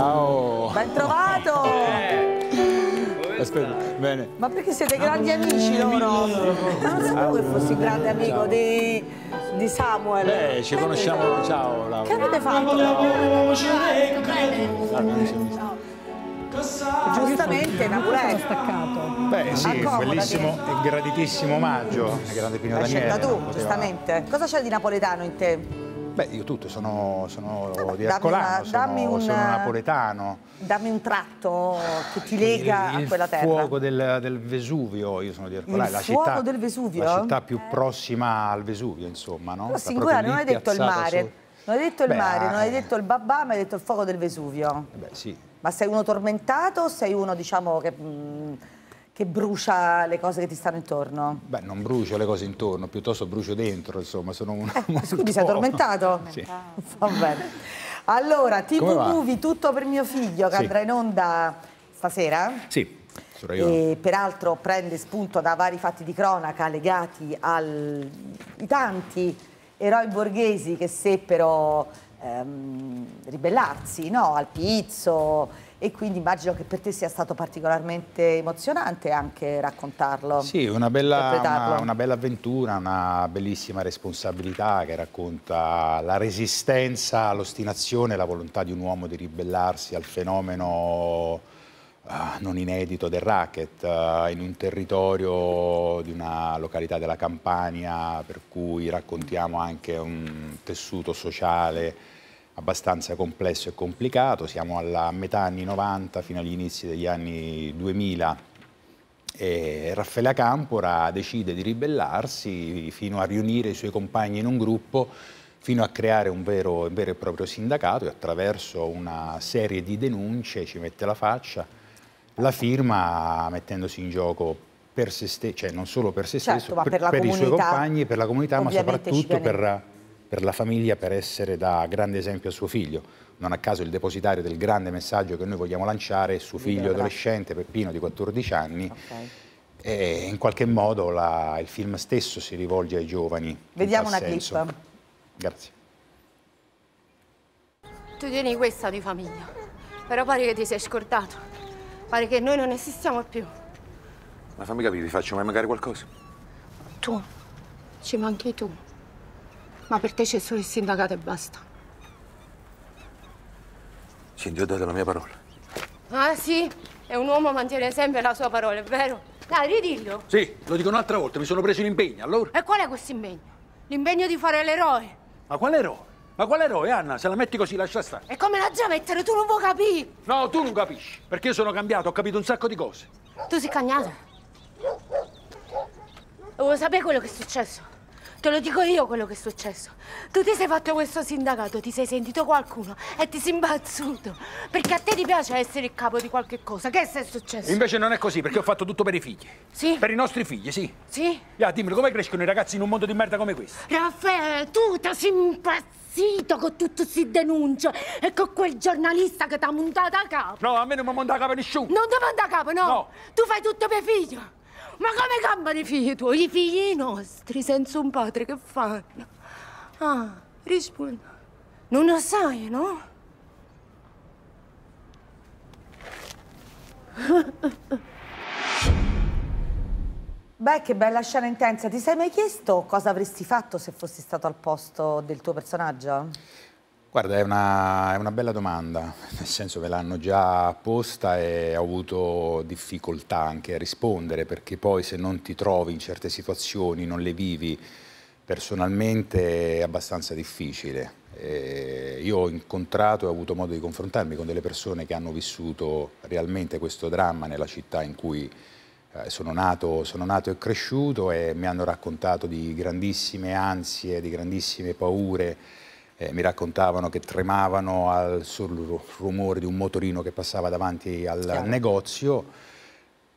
Ciao. Ben trovato. Eh. Aspetta, bene. Ma perché siete grandi amici loro? Non sapevo che fossi grande amico di, di Samuel. Beh, ci conosciamo. Ciao, Laura. Che avete fatto? Ah, ecco, ah, ciao. Giustamente è staccato. Beh sì, Accomoda, bellissimo e graditissimo omaggio, grande Pino L'hai Daniele. tu, giustamente. Cosa c'è di napoletano in te? Beh, io tutto, sono, sono Vabbè, di Ercolano, dammi, sono, un, sono, napoletano. Dammi un tratto che ti lega il, a quella terra. Il fuoco del, del, Vesuvio, io sono di Ercolano. Il la fuoco città, del Vesuvio? La città più prossima al Vesuvio, insomma, no? No, singolare, non hai detto il mare, su... non hai detto il Beh, mare, non hai eh. detto il babà, ma hai detto il fuoco del Vesuvio. Eh beh, sì. Ma sei uno tormentato o sei uno, diciamo, che... Mh, mm, che brucia le cose che ti stanno intorno? Beh, non brucio le cose intorno, piuttosto brucio dentro, insomma, sono un eh, molto... Scusi, sei tormentato? Sì. Ah, va bene. Allora, TV Movie, tutto per mio figlio, che sì. andrà in onda stasera? Sì. E peraltro prende spunto da vari fatti di cronaca legati ai tanti eroi borghesi che seppero ehm, ribellarsi no? al pizzo, e quindi immagino che per te sia stato particolarmente emozionante anche raccontarlo. Sì, una bella, una, una bella avventura, una bellissima responsabilità che racconta la resistenza, l'ostinazione, la volontà di un uomo di ribellarsi al fenomeno uh, non inedito del racket uh, in un territorio di una località della Campania per cui raccontiamo anche un tessuto sociale abbastanza complesso e complicato, siamo alla metà anni 90 fino agli inizi degli anni 2000 e Raffaella Campora decide di ribellarsi fino a riunire i suoi compagni in un gruppo fino a creare un vero, un vero, e proprio sindacato e attraverso una serie di denunce ci mette la faccia, la firma mettendosi in gioco per se stesso, cioè non solo per se certo, stesso, per, per, per i suoi compagni, per la comunità, ma soprattutto per, per la famiglia per essere da grande esempio a suo figlio. Non a caso il depositario del grande messaggio che noi vogliamo lanciare è suo figlio adolescente, Peppino, di 14 anni. Okay. E in qualche modo la, il film stesso si rivolge ai giovani. Vediamo una senso. clip. Grazie. Tu tieni questa di famiglia, però pare che ti sei scordato. Pare che noi non esistiamo più. Ma fammi capire, ti faccio mai magari qualcosa? Tu, ci manchi tu ma per te c'è solo il sindacato e basta. Cindy, ho dato la mia parola. Ah, sì? E un uomo mantiene sempre la sua parola, è vero? Dai, ridillo. Sì, lo dico un'altra volta, mi sono preso l'impegno, allora. E qual è questo impegno? L'impegno di fare l'eroe. Ma quale eroe? Ma quale eroe, Anna? Se la metti così, lascia stare. E come la già mettere? Tu non vuoi capire. No, tu non capisci. Perché io sono cambiato, ho capito un sacco di cose. Tu sei cagnata. E vuoi sapere quello che è successo? Te lo dico io quello che è successo. Tu ti sei fatto questo sindacato, ti sei sentito qualcuno e ti sei imbazzuto. Perché a te ti piace essere il capo di qualche cosa. Che è successo? Invece non è così, perché ho fatto tutto per i figli. Sì? Per i nostri figli, sì. Sì? Ja, dimmi, come crescono i ragazzi in un mondo di merda come questo? Raffaele, tu ti sei impazzito con tutte queste denunce e con quel giornalista che ti ha montato a capo. No, a me non mi manda a capo nessuno. Non ti manda a capo, no? No. Tu fai tutto per figlio. Ma come campano i figli tuoi? I figli nostri, senza un padre, che fanno? Ah, rispondo. Non lo sai, no? Beh, che bella scena intensa. Ti sei mai chiesto cosa avresti fatto se fossi stato al posto del tuo personaggio? Guarda, è una, è una, bella domanda, nel senso che l'hanno già posta e ho avuto difficoltà anche a rispondere, perché poi se non ti trovi in certe situazioni, non le vivi personalmente, è abbastanza difficile. E io ho incontrato e ho avuto modo di confrontarmi con delle persone che hanno vissuto realmente questo dramma nella città in cui eh, sono nato, sono nato e cresciuto e mi hanno raccontato di grandissime ansie, di grandissime paure, eh, mi raccontavano che tremavano al, sul rumore di un motorino che passava davanti al Chiaro. negozio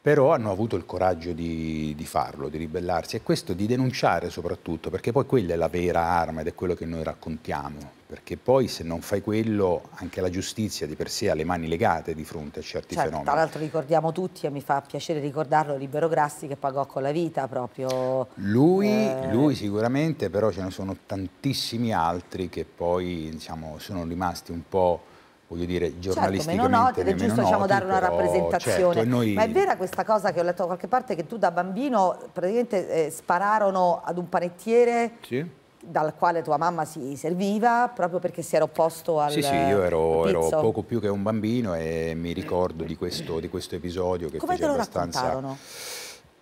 però hanno avuto il coraggio di, di, farlo, di ribellarsi e questo di denunciare soprattutto, perché poi quella è la vera arma ed è quello che noi raccontiamo, perché poi se non fai quello anche la giustizia di per sé ha le mani legate di fronte a certi certo, fenomeni. Tra l'altro ricordiamo tutti e mi fa piacere ricordarlo Libero Grassi che pagò con la vita proprio. Lui, eh... lui sicuramente, però ce ne sono tantissimi altri che poi diciamo, sono rimasti un po' voglio dire, certo, giornalisticamente certo, meno noti, è giusto diciamo, dare una certo, rappresentazione. Certo, noi... Ma è vera questa cosa che ho letto da qualche parte che tu da bambino praticamente eh, spararono ad un panettiere? Sì dal quale tua mamma si serviva proprio perché si era opposto al Sì, sì, io ero, ero poco più che un bambino e mi ricordo di questo, di questo episodio che Come fece abbastanza... te lo raccontarono?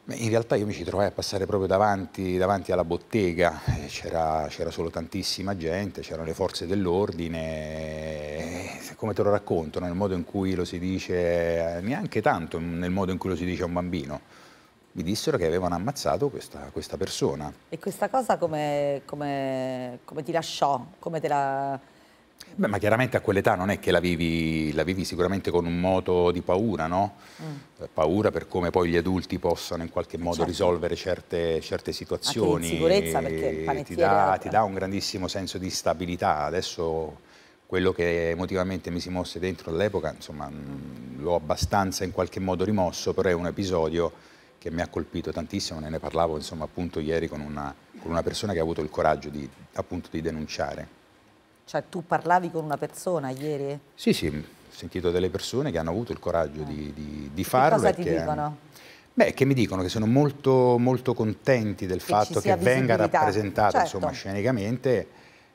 In realtà io mi ci trovai a passare proprio davanti, davanti alla bottega, eh, c'era, solo tantissima gente, c'erano le forze dell'ordine, eh, come te lo racconto, nel modo in cui lo si dice, eh, neanche tanto nel modo in cui lo si dice a un bambino, mi dissero che avevano ammazzato questa, questa persona. E questa cosa come, come, come ti lasciò? Come te la Beh, ma chiaramente a quell'età non è che la vivi, la vivi, sicuramente con un moto di paura, no? Mm. Paura per come poi gli adulti possano in qualche modo certo. risolvere certe, certe situazioni. sicurezza perché ti dà, ti dà un grandissimo senso di stabilità. Adesso quello che emotivamente mi si mosse dentro all'epoca, insomma, mm, mm. l'ho abbastanza in qualche modo rimosso, però è un episodio che mi ha colpito tantissimo, ne, ne parlavo insomma, appunto ieri con una, con una persona che ha avuto il coraggio di, appunto, di denunciare. Cioè tu parlavi con una persona ieri? Sì, sì, ho sentito delle persone che hanno avuto il coraggio eh. di, di, di farlo. Che cosa ti che, dicono? Mm, beh, che mi dicono che sono molto, molto contenti del che fatto che venga rappresentato certo. insomma, scenicamente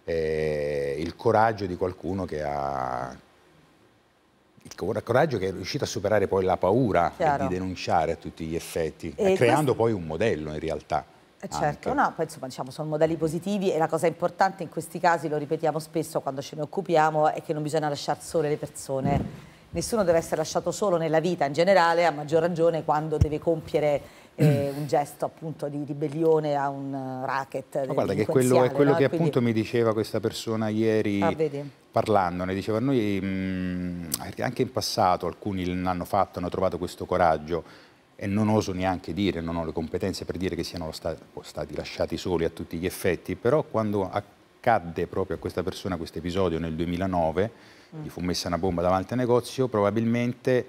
eh, il coraggio di qualcuno che ha, il coraggio che è riuscito a superare poi la paura di denunciare a tutti gli effetti, e eh, creando questo... poi un modello in realtà. Eh, ah, certo, anche. no, poi insomma diciamo sono modelli positivi e la cosa importante in questi casi, lo ripetiamo spesso quando ce ne occupiamo, è che non bisogna lasciare sole le persone. Nessuno deve essere lasciato solo nella vita in generale, a maggior ragione quando deve compiere eh, un gesto appunto di ribellione a un racket. Ma guarda che quello è quello no? che appunto mi diceva questa persona ieri ah, parlandone, diceva noi mh, mm, anche in passato alcuni l'hanno fatto, hanno trovato questo coraggio, e non oso neanche dire, non ho le competenze per dire che siano stati, stati lasciati soli a tutti gli effetti, però quando accadde proprio a questa persona questo episodio nel 2009, mm. gli fu messa una bomba davanti al negozio, probabilmente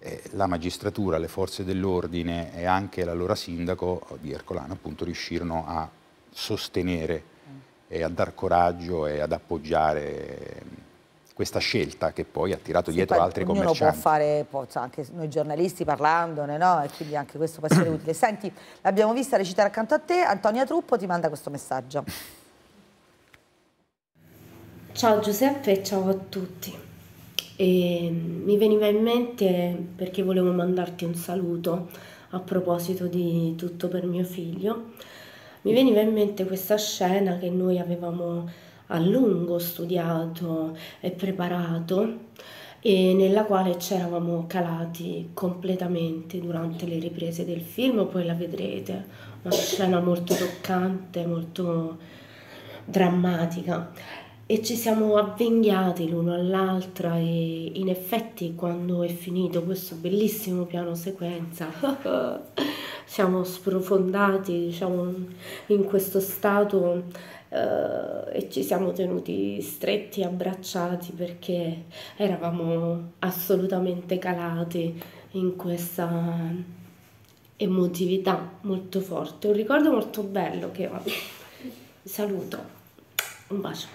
eh, la magistratura, le forze dell'ordine e anche l'allora sindaco di Ercolano appunto riuscirono a sostenere mm. e a dar coraggio e ad appoggiare questa scelta che poi ha tirato sì, dietro altri commercianti. Ognuno può fare, può, anche noi giornalisti parlandone, no? e quindi anche questo può essere utile. Senti, l'abbiamo vista recitare accanto a te, Antonia Truppo ti manda questo messaggio. Ciao Giuseppe e ciao a tutti. E mi veniva in mente perché volevo mandarti un saluto a proposito di tutto per mio figlio. Mi veniva in mente questa scena che noi avevamo a lungo studiato e preparato e nella quale ci eravamo calati completamente durante le riprese del film, poi la vedrete, una scena molto toccante, molto drammatica e ci siamo avvinghiati l'uno all'altra e in effetti quando è finito questo bellissimo piano sequenza siamo sprofondati diciamo in questo stato eh, e ci siamo tenuti stretti, e abbracciati perché eravamo assolutamente calati in questa emotività molto forte. Un ricordo molto bello che vabbè, saluto. Un bacio.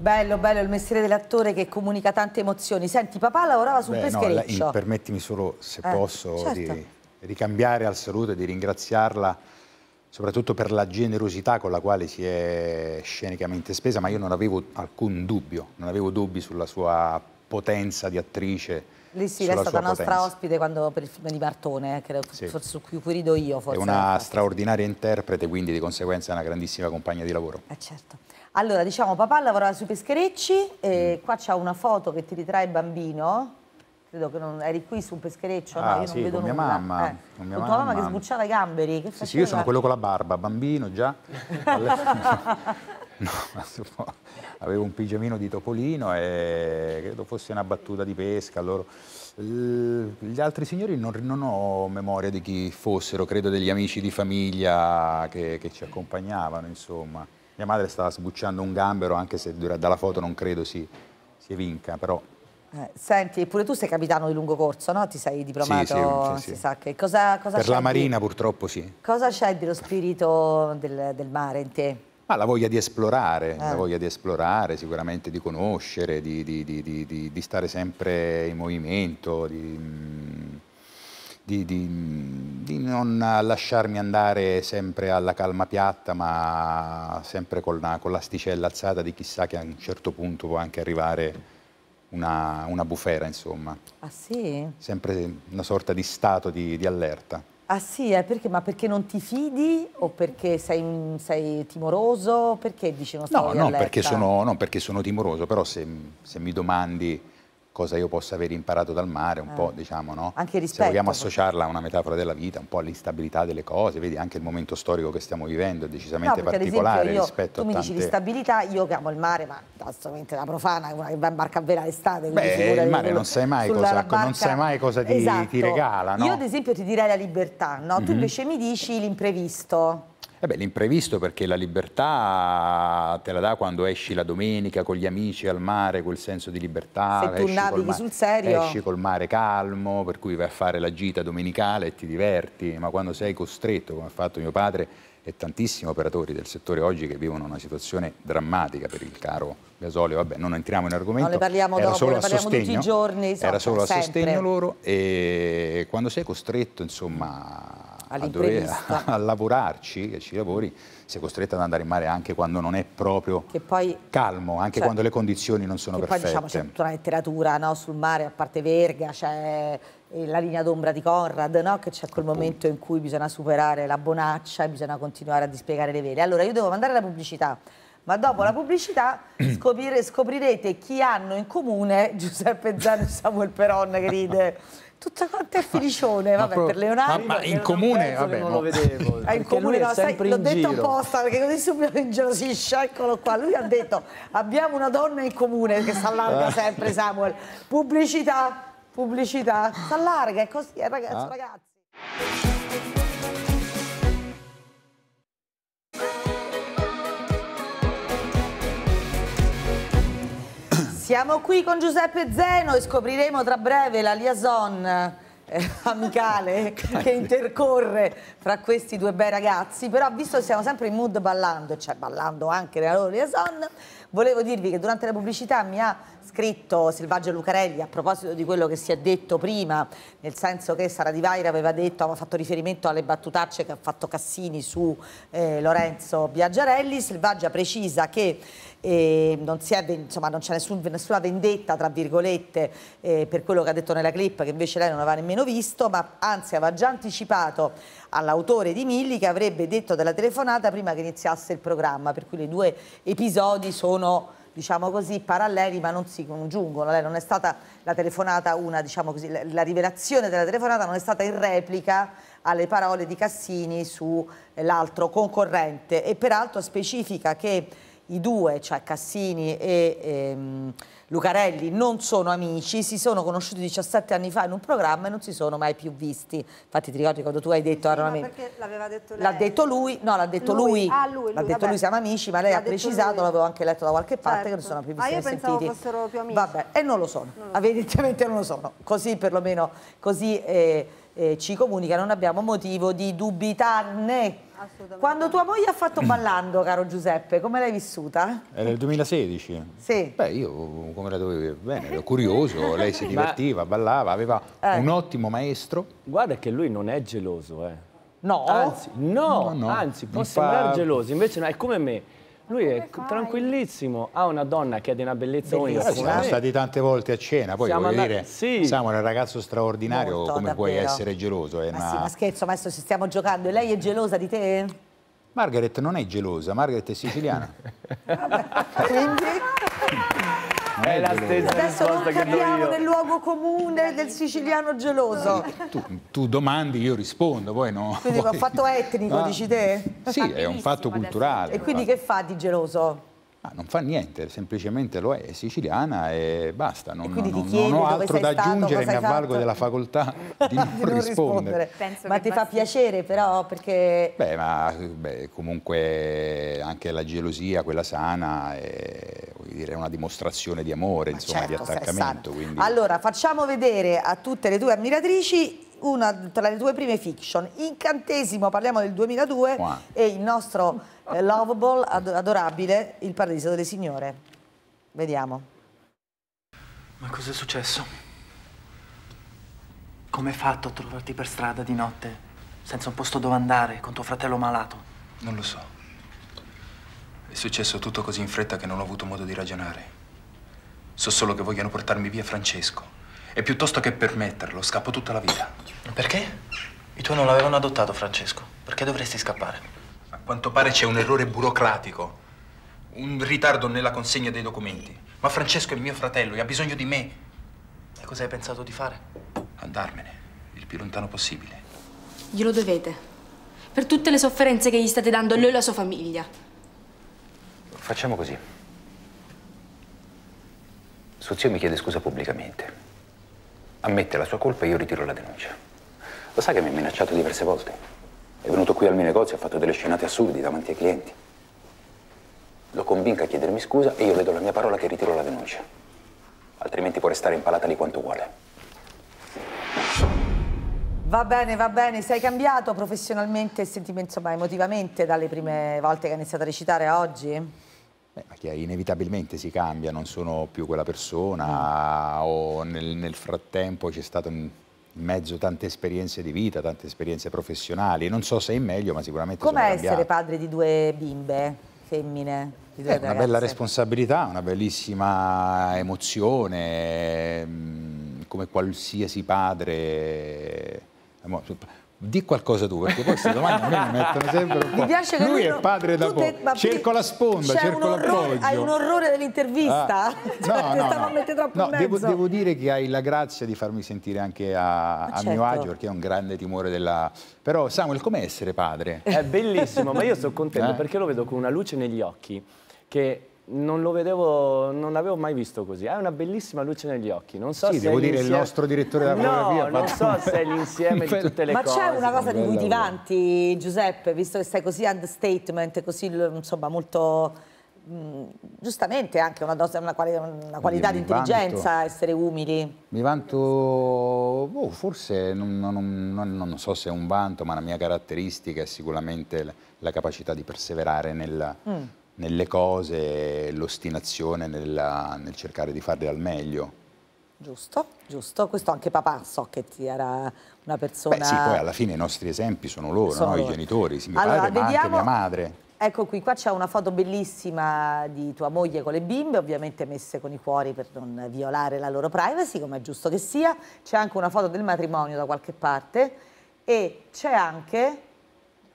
Bello, bello il mestiere dell'attore che comunica tante emozioni. Senti, papà lavorava su un peschereccio. No, la, permettimi solo, se eh, posso, certo. di ricambiare al saluto e di ringraziarla soprattutto per la generosità con la quale si è scenicamente spesa, ma io non avevo alcun dubbio, non avevo dubbi sulla sua potenza di attrice. Lì sì, è stata nostra potenza. ospite quando, per il film di Martone, eh, che sì. forse su cui, rido io. Forse, è una eh, straordinaria interprete, quindi di conseguenza è una grandissima compagna di lavoro. Eh certo. Allora, diciamo, papà lavorava sui pescherecci, eh, mm. qua c'è una foto che ti ritrae il bambino, credo che non eri qui su un peschereccio, ah, no, io sì, non vedo con nulla. Mia mamma, eh. con mia con tua mamma, che sbucciava i gamberi. Che sì, sì, io sono quello con la barba, bambino già. no, avevo un pigiamino di topolino e credo fosse una battuta di pesca. Loro... Gli altri signori non, non, ho memoria di chi fossero, credo degli amici di famiglia che, che ci accompagnavano, insomma. Mia madre stava sbucciando un gambero, anche se dalla foto non credo si, si vinca, però eh, senti, pure tu sei capitano di lungo corso, no? Ti sei diplomato, sì, sì, sì, si sa che cosa, cosa Per la Marina di... purtroppo sì. Cosa c'è dello spirito del, del, mare in te? Ma la voglia di esplorare, eh. la voglia di esplorare, sicuramente di conoscere, di, di, di stare sempre in movimento, mm, mm, di non lasciarmi andare sempre alla calma piatta, ma sempre con l'asticella alzata di chissà che a un certo punto può anche arrivare una, una bufera, insomma. Ah sì? Sempre una sorta di stato di, di allerta. Ah sì, eh, perché? ma perché non ti fidi o perché sei, sei timoroso? Perché dici non stai no, no, perché sono, no, perché sono timoroso, però se, se mi domandi cosa io possa aver imparato dal mare, un eh. po' diciamo, no? Anche rispetto. Se vogliamo associarla a una metafora della vita, un po' all'instabilità delle cose, vedi anche il momento storico che stiamo vivendo è decisamente no, particolare io, rispetto a tante... tu mi dici l'instabilità, io che amo il mare, ma assolutamente la profana, una che va in barca a vera l'estate, Beh, il mare non sai mai cosa, non sai mai cosa ti, esatto. ti regala, no? Io ad esempio ti direi la libertà, no? Mm -hmm. Tu mhm. invece mi dici l'imprevisto. Eh beh, l'imprevisto perché la libertà te la dà quando esci la domenica con gli amici al mare, quel senso di libertà. Se tu navighi sul serio. Esci col mare calmo, per cui vai a fare la gita domenicale e ti diverti, ma quando sei costretto, come ha fatto mio padre e tantissimi operatori del settore oggi che vivono una situazione drammatica per il caro gasolio, vabbè non entriamo in argomento, no, ne parliamo era dopo, solo ne parliamo sostegno, tutti i giorni, insomma, era esatto, solo sempre. a sostegno loro e quando sei costretto insomma a, a, a, lavorarci, e ci lavori, sei costretta ad andare in mare anche quando non è proprio poi, calmo, anche cioè, quando le condizioni non sono che perfette. Poi diciamo c'è tutta una letteratura no? sul mare, a parte Verga, c'è eh, la linea d'ombra di Conrad, no? che c'è quel Appunto. momento in cui bisogna superare la bonaccia e bisogna continuare a dispiegare le vele. Allora io devo mandare la pubblicità ma dopo la pubblicità scoprirete chi hanno in comune Giuseppe Zano e Samuel Peron che ride tutta quanta è felicione, vabbè, per Leonardo. Ma, ma in comune, vabbè. Non lo vedevo. Ah, in comune, no, sai, l'ho detto apposta, perché così subito in giro si sciaccolo qua. Lui ha detto, abbiamo una donna in comune, che si allarga eh. sempre Samuel. Pubblicità, pubblicità, si allarga, è così, è eh, ragazzi, ah. ragazzi. Siamo qui con Giuseppe Zeno e scopriremo tra breve la liaison eh, amicale che intercorre fra questi due bei ragazzi, però visto che siamo sempre in mood ballando, cioè ballando anche nella loro liaison, volevo dirvi che durante la pubblicità mi ha scritto Silvaggio Lucarelli a proposito di quello che si è detto prima, nel senso che Sara Di Vaira aveva detto, aveva fatto riferimento alle battutacce che ha fatto Cassini su eh, Lorenzo Biaggiarelli, Silvaggia precisa che eh, non, è, insomma, non c'è nessun, nessuna vendetta tra virgolette eh, per quello che ha detto nella clip che invece lei non aveva nemmeno visto ma anzi aveva già anticipato all'autore di Milli che avrebbe detto della telefonata prima che iniziasse il programma per cui i due episodi sono diciamo così, paralleli ma non si congiungono. Lei non è stata la telefonata una, diciamo così, la rivelazione della telefonata non è stata in replica alle parole di Cassini sull'altro eh, concorrente e peraltro specifica che i due, cioè Cassini e ehm, Lucarelli, non sono amici, si sono conosciuti 17 anni fa in un programma e non si sono mai più visti. Infatti ti ricordi quando tu hai detto... Sì, no, perché l'aveva detto lei? L'ha detto lui, no, l'ha detto lui, lui. Ah, lui, lui l'ha detto lui siamo amici, ma lei ha precisato, l'avevo anche letto da qualche parte, certo. che non certo. sono più visti. Ma ah, io pensavo sentiti. fossero più amici. Vabbè, e non lo sono, non lo so. evidentemente non lo sono, così perlomeno, così... Eh, eh, ci comunica, non abbiamo motivo di dubitarne. Quando tua moglie ha fatto ballando, caro Giuseppe, come l'hai vissuta? Era il 2016. Sì. Beh, io come la dovevo bene, ero curioso, lei si divertiva, ballava, aveva eh. un ottimo maestro. Guarda che lui non è geloso, eh. No. Anzi, no, no, no. anzi può sembrare fa... geloso, invece no, è come me lui è fai? tranquillissimo, ha una donna che ha di una bellezza unica. Siamo stati tante volte a cena, poi siamo dire, sì. Samuel è un ragazzo straordinario, Molto, come davvero. puoi essere geloso? Eh, ma, una... sì, ma scherzo, ma adesso ci stiamo giocando, e lei è gelosa di te? Margaret non è gelosa, Margaret è siciliana. Quindi... È la stessa Adesso non capiamo del luogo comune del siciliano geloso. Tu, tu domandi, io rispondo, poi no. Quindi è un fatto etnico, ah. dici te? Sì, è un fatto culturale. E quindi che fa di geloso? Ah, non fa niente, semplicemente lo è, è siciliana e basta, non, e non, non ho altro da stato, aggiungere, mi avvalgo fatto? della facoltà di non, di non rispondere. rispondere. Ma ti basti... fa piacere però perché... Beh, ma beh, comunque anche la gelosia, quella sana, è dire, una dimostrazione di amore, ma insomma, certo, di attaccamento. Quindi... Allora, facciamo vedere a tutte le tue ammiratrici una tra le tue prime fiction. Incantesimo, parliamo del 2002, wow. e il nostro eh, lovable, adorabile, Il Paradiso delle Signore. Vediamo. Ma cos'è successo? Come hai fatto a trovarti per strada di notte, senza un posto dove andare, con tuo fratello malato? Non lo so. È successo tutto così in fretta che non ho avuto modo di ragionare. So solo che vogliono portarmi via Francesco. E piuttosto che permetterlo, scappo tutta la vita. Perché? I tuoi non l'avevano adottato, Francesco. Perché dovresti scappare? A quanto pare c'è un errore burocratico. Un ritardo nella consegna dei documenti. Ma Francesco è mio fratello e ha bisogno di me. E cosa hai pensato di fare? Andarmene, il più lontano possibile. Glielo dovete. Per tutte le sofferenze che gli state dando a lui e alla sua famiglia. Facciamo così. Suo zio mi chiede scusa pubblicamente ammette la sua colpa e io ritiro la denuncia. Lo sa che mi ha minacciato diverse volte? È venuto qui al mio negozio e ha fatto delle scenate assurdi davanti ai clienti. Lo convinca a chiedermi scusa e io le do la mia parola che ritiro la denuncia. Altrimenti può restare impalata lì quanto vuole. Va bene, va bene, sei cambiato professionalmente e sentimentalmente, emotivamente dalle prime volte che hai iniziato a recitare a oggi? Beh, ma che inevitabilmente si cambia, non sono più quella persona o nel, nel frattempo c'è stato in mezzo tante esperienze di vita, tante esperienze professionali, non so se è meglio ma sicuramente Com'è essere padre di due bimbe femmine? Di due eh, una bella responsabilità, una bellissima emozione, mm, come qualsiasi padre di qualcosa tu, perché poi queste domande a me mi mettono sempre un po'. Mi piace che lui, lui è padre da poco. Cerco la sponda, cerco l'appoggio. Hai un orrore dell'intervista. Ah, cioè, no, no, no. troppo no, devo, devo, dire che hai la grazia di farmi sentire anche a, a certo. mio agio, perché è un grande timore della... Però Samuel, com'è essere padre? È bellissimo, ma io sono contento eh? perché lo vedo con una luce negli occhi che non lo vedevo, non l'avevo mai visto così. Ha una bellissima luce negli occhi. Non so sì, se devo dire il nostro direttore della fotografia. No, non so se è l'insieme di tutte le Ma cose. Ma c'è una cosa di cui ti vanti, Giuseppe, visto che sei così understatement, così insomma molto... Mh, mm, giustamente anche una, dose, una, quali, una qualità di intelligenza, essere umili. Mi vanto, oh, forse non, non, non, non, so se è un vanto, ma la mia caratteristica è sicuramente la, la capacità di perseverare nella, mm nelle cose, l'ostinazione nel cercare di farle al meglio. Giusto, giusto. Questo anche papà so che ti era una persona... Beh sì, poi alla fine i nostri esempi sono loro, sono no? loro. i genitori, sì, mio allora, padre vediamo... ma mia madre. Ecco qui, qua c'è una foto bellissima di tua moglie con le bimbe, ovviamente messe con i cuori per non violare la loro privacy, come è giusto che sia. C'è anche una foto del matrimonio da qualche parte e c'è anche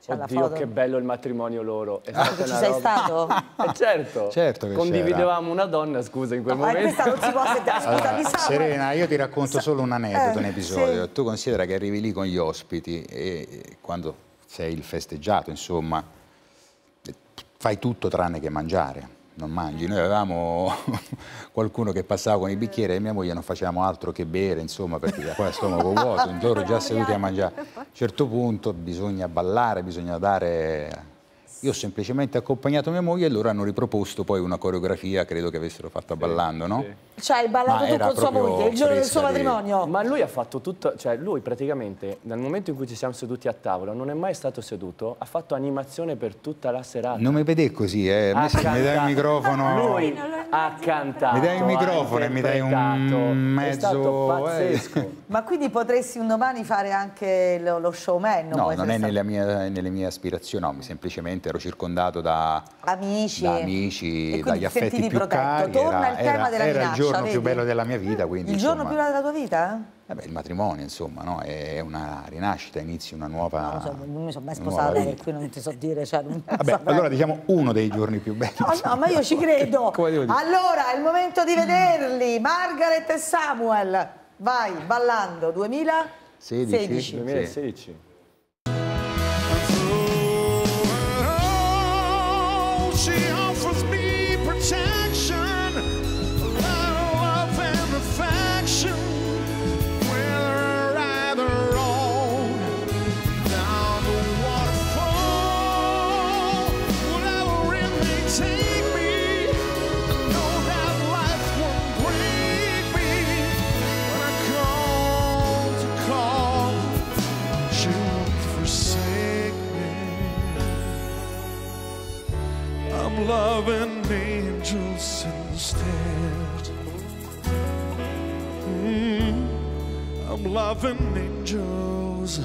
c'è Oddio, che bello il matrimonio loro. È ah, stata esatto, ci sei stato? Eh, certo. certo Condividevamo una donna, scusa, in quel no, momento. Ma questa non si può sentire, scusa, allora, Serena, io ti racconto solo un aneddoto, eh, un episodio. Sì. Tu considera che arrivi lì con gli ospiti e quando sei il festeggiato, insomma, fai tutto tranne che mangiare non mangi. Noi avevamo qualcuno che passava con i bicchieri e mia moglie non facevamo altro che bere, insomma, perché qua è stomaco vuoto, un già seduti a mangiare. A un certo punto bisogna ballare, bisogna dare io ho semplicemente accompagnato mia moglie e loro hanno riproposto poi una coreografia, credo che avessero fatto sì, ballando, no? Sì. Cioè hai ballato tu con sua moglie, il giorno del suo matrimonio. Di... Ma lui ha fatto tutto, cioè lui praticamente dal momento in cui ci siamo seduti a tavola non è mai stato seduto, ha fatto animazione per tutta la serata. Non mi vede così, eh. Mi, mi dai il microfono. Lui ha cantato. Mi dai il microfono e mi dai un mezzo. È stato eh. pazzesco. Ma quindi potresti un domani fare anche lo, lo showman? no, non è nella mia, nelle mie aspirazioni, no, semplicemente veramente ero circondato da amici, da amici dagli affetti più cari. Torna era, il tema era, della era il giorno vedi? più bello della mia vita. Quindi, il giorno insomma, più bello della tua vita? Eh il matrimonio, insomma, no? è una rinascita, inizi una nuova. No, non, non mi sono mai sposata, per cui non ti so dire. Cioè, Vabbè, allora diciamo uno dei giorni più belli. No, insomma, no, ma io ci credo. Allora, è il momento di vederli. Margaret e Samuel, vai ballando 2016. 2016. loving angels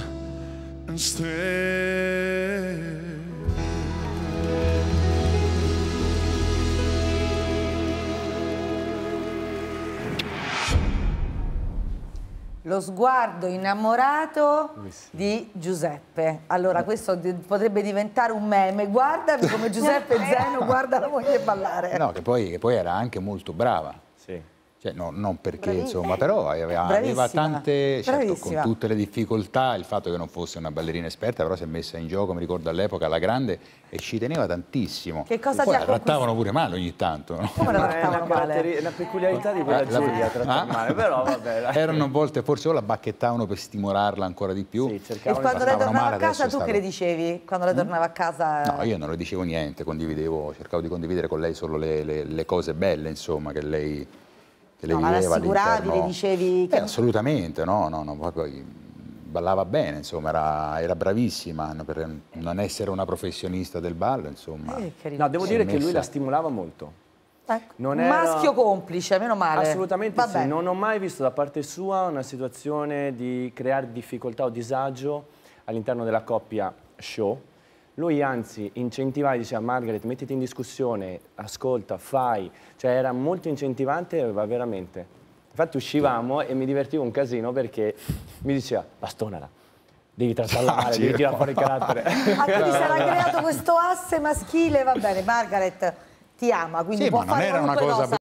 Lo sguardo innamorato di Giuseppe. Allora, questo potrebbe diventare un meme. guarda come Giuseppe Zeno guarda la moglie ballare. No, che poi, che poi era anche molto brava. Sì cioè, no, non perché, Bravi... insomma, eh, però aveva, aveva tante, certo, con tutte le difficoltà, il fatto che non fosse una ballerina esperta, però si è messa in gioco, mi ricordo all'epoca, alla grande, e ci teneva tantissimo. Che cosa Poi la trattavano pure male ogni tanto. No? Come la trattavano male? La peculiarità di quella ah, la, Giulia, la, ah. male, però vabbè. Erano volte, forse o la bacchettavano per stimolarla ancora di più. Sì, e quando lei tornava male, a casa tu stato... che le dicevi? Quando lei hm? tornava a casa? No, io non le dicevo niente, condividevo, cercavo di condividere con lei solo le, le, le cose belle, insomma, che lei che le no, viveva ma rassicuravi, le dicevi... Eh, che... Eh, assolutamente, no, no, no, poi ballava bene, insomma, era, era, bravissima per non essere una professionista del ballo, insomma. Eh, no, devo dire messa... che lui la stimolava molto. Ecco. Non era... Maschio complice, meno male. Assolutamente Vabbè. sì, non ho mai visto da parte sua una situazione di creare difficoltà o disagio all'interno della coppia show, lui anzi incentivava, diceva Margaret mettiti in discussione, ascolta, fai, cioè era molto incentivante, va veramente. Infatti uscivamo e mi divertivo un casino perché mi diceva bastonala, devi trattallare, devi tirare fuori il carattere. Ah, quindi sarà creato questo asse maschile, va bene, Margaret ti ama, quindi sì, può ma fare non era una cosa. cosa